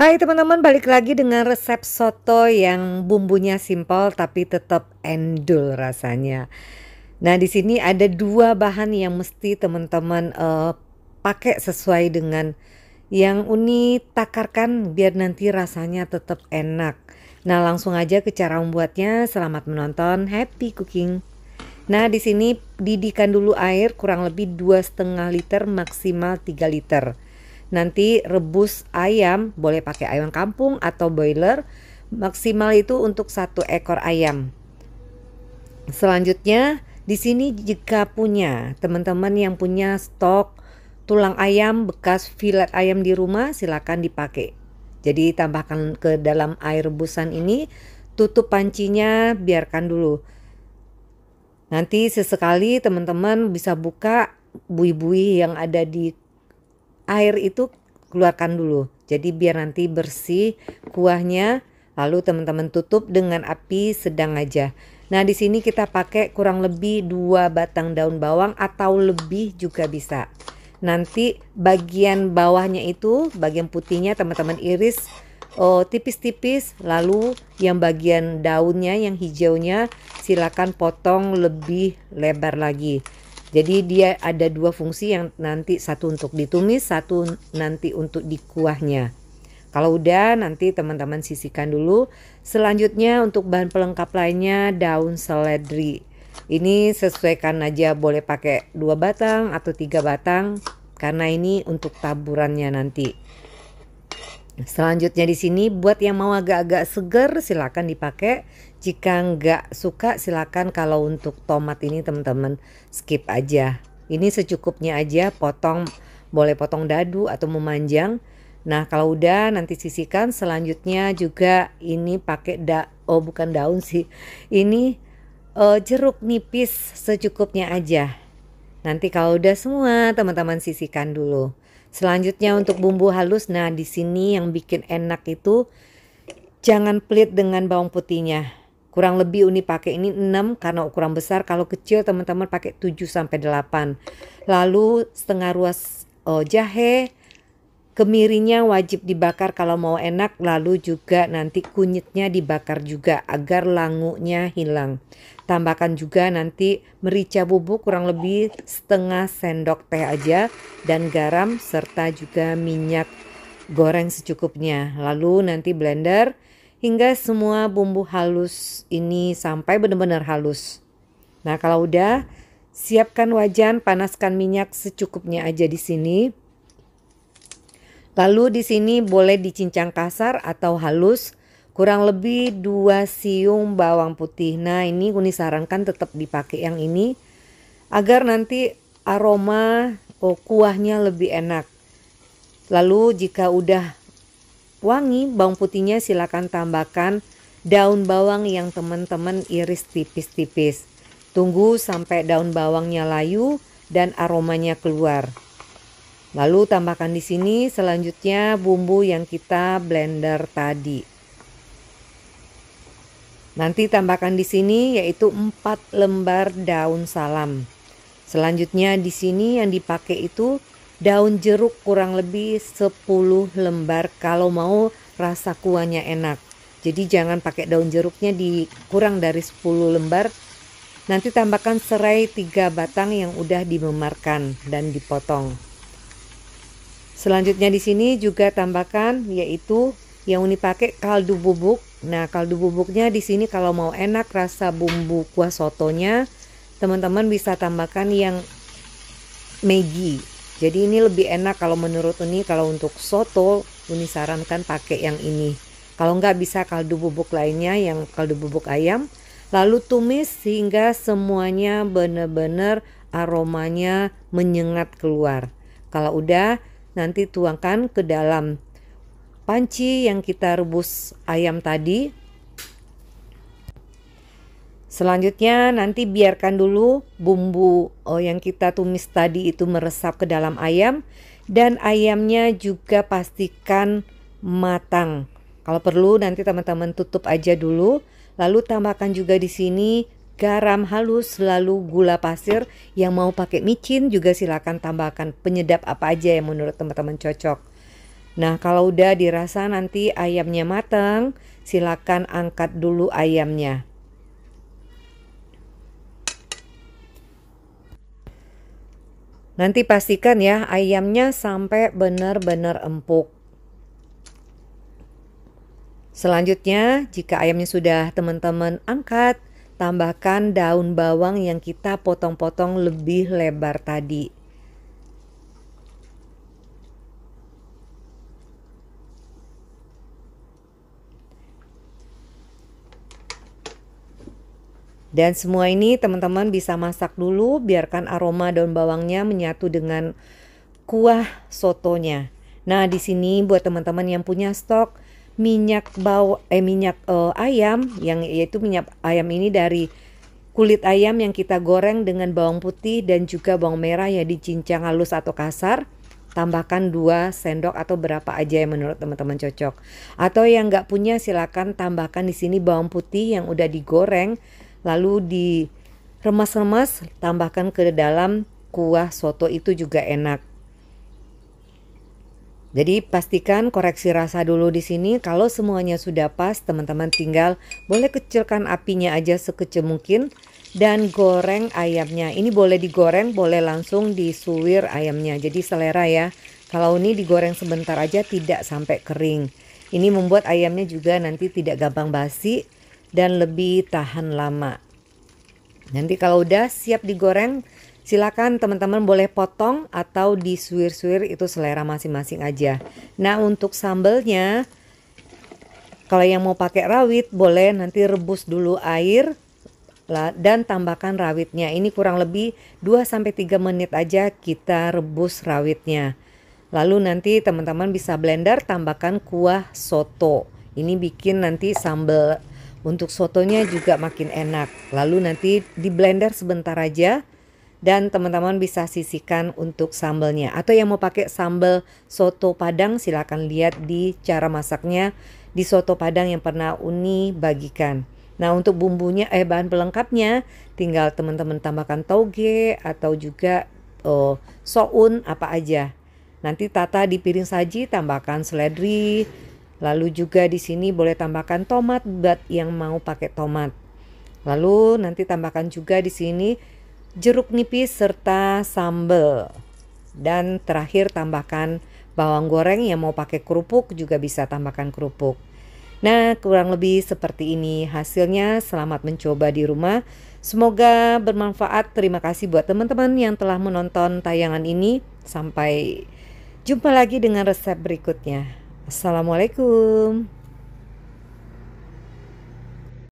Hai teman-teman, balik lagi dengan resep soto yang bumbunya simpel tapi tetap endul rasanya. Nah, di sini ada dua bahan yang mesti teman-teman uh, pakai sesuai dengan yang Uni takarkan biar nanti rasanya tetap enak. Nah, langsung aja ke cara membuatnya. Selamat menonton, happy cooking. Nah, di sini didihkan dulu air kurang lebih dua setengah liter maksimal 3 liter. Nanti rebus ayam, boleh pakai ayam kampung atau boiler, maksimal itu untuk satu ekor ayam. Selanjutnya, di sini jika punya teman-teman yang punya stok tulang ayam bekas filet ayam di rumah silakan dipakai. Jadi tambahkan ke dalam air rebusan ini, tutup pancinya biarkan dulu. Nanti sesekali teman-teman bisa buka buih-buih yang ada di air itu keluarkan dulu. Jadi biar nanti bersih kuahnya. Lalu teman-teman tutup dengan api sedang aja. Nah, di sini kita pakai kurang lebih dua batang daun bawang atau lebih juga bisa. Nanti bagian bawahnya itu, bagian putihnya teman-teman iris oh, tipis-tipis. lalu yang bagian daunnya, yang hijaunya silakan potong lebih lebar lagi. Jadi dia ada dua fungsi yang nanti satu untuk ditumis, satu nanti untuk dikuahnya. Kalau udah nanti teman-teman sisihkan dulu. Selanjutnya untuk bahan pelengkap lainnya daun seledri. Ini sesuaikan aja boleh pakai dua batang atau tiga batang karena ini untuk taburannya nanti. Selanjutnya di sini buat yang mau agak-agak seger silakan dipakai. Jika nggak suka silakan kalau untuk tomat ini teman-teman skip aja. Ini secukupnya aja potong boleh potong dadu atau memanjang. Nah kalau udah nanti sisihkan selanjutnya juga ini pakai da oh bukan daun sih ini uh, jeruk nipis secukupnya aja. Nanti kalau udah semua teman-teman sisihkan dulu. Selanjutnya untuk bumbu halus, nah di sini yang bikin enak itu jangan pelit dengan bawang putihnya. Kurang lebih Uni pakai ini 6 karena ukuran besar, kalau kecil teman-teman pakai 7 sampai 8. Lalu setengah ruas oh, jahe, Kemirinya wajib dibakar kalau mau enak, lalu juga nanti kunyitnya dibakar juga agar langunya hilang. Tambahkan juga nanti merica bubuk kurang lebih setengah sendok teh aja dan garam serta juga minyak goreng secukupnya. Lalu nanti blender hingga semua bumbu halus ini sampai benar-benar halus. Nah, kalau udah siapkan wajan, panaskan minyak secukupnya aja di sini. Lalu di sini boleh dicincang kasar atau halus kurang lebih 2 siung bawang putih. Nah, ini kuni sarankan tetap dipakai yang ini agar nanti aroma oh, kuahnya lebih enak. Lalu jika udah wangi bawang putihnya silakan tambahkan daun bawang yang teman-teman iris tipis-tipis. Tunggu sampai daun bawangnya layu dan aromanya keluar. Lalu tambahkan di sini selanjutnya bumbu yang kita blender tadi. Nanti tambahkan di sini yaitu 4 lembar daun salam. Selanjutnya di sini yang dipakai itu daun jeruk kurang lebih 10 lembar kalau mau rasa kuahnya enak. Jadi jangan pakai daun jeruknya di kurang dari 10 lembar. Nanti tambahkan serai 3 batang yang udah dimemarkan dan dipotong. Selanjutnya di sini juga tambahkan yaitu yang Uni pakai kaldu bubuk. Nah, kaldu bubuknya di sini kalau mau enak rasa bumbu kuah sotonya, teman-teman bisa tambahkan yang Maggi. Jadi ini lebih enak kalau menurut Uni kalau untuk soto Uni sarankan pakai yang ini. Kalau nggak bisa kaldu bubuk lainnya yang kaldu bubuk ayam. Lalu tumis hingga semuanya benar-benar aromanya menyengat keluar. Kalau udah nanti tuangkan ke dalam panci yang kita rebus ayam tadi. Selanjutnya nanti biarkan dulu bumbu oh, yang kita tumis tadi itu meresap ke dalam ayam dan ayamnya juga pastikan matang. Kalau perlu nanti teman-teman tutup aja dulu. Lalu tambahkan juga di sini garam halus, lalu gula pasir. Yang mau pakai micin juga silakan tambahkan penyedap apa aja yang menurut teman-teman cocok. Nah, kalau udah dirasa nanti ayamnya matang, silakan angkat dulu ayamnya. Nanti pastikan ya ayamnya sampai benar-benar empuk. Selanjutnya, jika ayamnya sudah teman-teman angkat, tambahkan daun bawang yang kita potong-potong lebih lebar tadi. Dan semua ini teman-teman bisa masak dulu, biarkan aroma daun bawangnya menyatu dengan kuah sotonya. Nah, di sini buat teman-teman yang punya stok minyak bau eh minyak uh, ayam yang yaitu minyak ayam ini dari kulit ayam yang kita goreng dengan bawang putih dan juga bawang merah ya dicincang halus atau kasar tambahkan 2 sendok atau berapa aja yang menurut teman-teman cocok. Atau yang nggak punya silakan tambahkan di sini bawang putih yang udah digoreng lalu diremas-remas tambahkan ke dalam kuah soto itu juga enak. Jadi pastikan koreksi rasa dulu di sini. Kalau semuanya sudah pas, teman-teman tinggal boleh kecilkan apinya aja sekecil mungkin dan goreng ayamnya. Ini boleh digoreng, boleh langsung disuwir ayamnya. Jadi selera ya. Kalau ini digoreng sebentar aja tidak sampai kering. Ini membuat ayamnya juga nanti tidak gampang basi dan lebih tahan lama. Nanti kalau udah siap digoreng, Silakan teman-teman boleh potong atau disuir-suir itu selera masing-masing aja. Nah, untuk sambelnya kalau yang mau pakai rawit boleh nanti rebus dulu air dan tambahkan rawitnya. Ini kurang lebih 2 sampai 3 menit aja kita rebus rawitnya. Lalu nanti teman-teman bisa blender tambahkan kuah soto. Ini bikin nanti sambel untuk sotonya juga makin enak. Lalu nanti di blender sebentar aja dan teman-teman bisa sisihkan untuk sambalnya atau yang mau pakai sambal soto padang silahkan lihat di cara masaknya di soto padang yang pernah Uni bagikan. Nah untuk bumbunya eh bahan pelengkapnya tinggal teman-teman tambahkan toge atau juga oh, soun apa aja. Nanti tata di piring saji tambahkan seledri, lalu juga di sini boleh tambahkan tomat buat yang mau pakai tomat. Lalu nanti tambahkan juga di sini jeruk nipis serta sambal. Dan terakhir tambahkan bawang goreng yang mau pakai kerupuk juga bisa tambahkan kerupuk. Nah, kurang lebih seperti ini hasilnya. Selamat mencoba di rumah. Semoga bermanfaat. Terima kasih buat teman-teman yang telah menonton tayangan ini. Sampai jumpa lagi dengan resep berikutnya. Assalamualaikum.